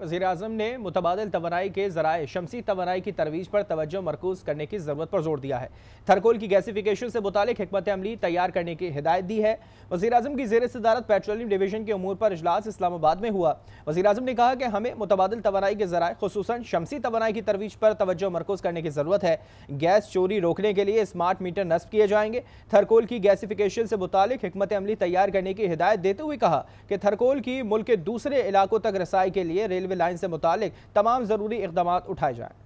वजी अजम ने मुतबादल तोानाई के जराए शमसी तोानाई की तरवीज पर तोज्जो मरकूज करने की ज़रूरत पर जोर दिया है थरकोल की गैसिफिकेशन से मुतल हमत अमली तैयार करने की हिदायत दी है वजी अजम की जेर सदारत पेट्रोलियम डिवीजन के अमूर पर अजलास इस्लामाबाद में हुआ वजी अजम ने कहा कि हमें मुतबादल तोानाई के जराए खसूस शमसी तोानाई की तरवीज पर तोज्जो मरकूज करने की ज़रूरत है गैस चोरी रोकने के लिए स्मार्ट मीटर नस्ब किए जाएंगे थरकोल की गैसिफिकेशन से मुतल हमत अमली तैयार करने की हिदायत देते हुए कहा कि थरकोल की मुल्क के दूसरे इलाकों तक रसाई के लिए रेल रेलवे लाइन से मुतल तमाम ज़रूरी इकदाम उठाए जाएँ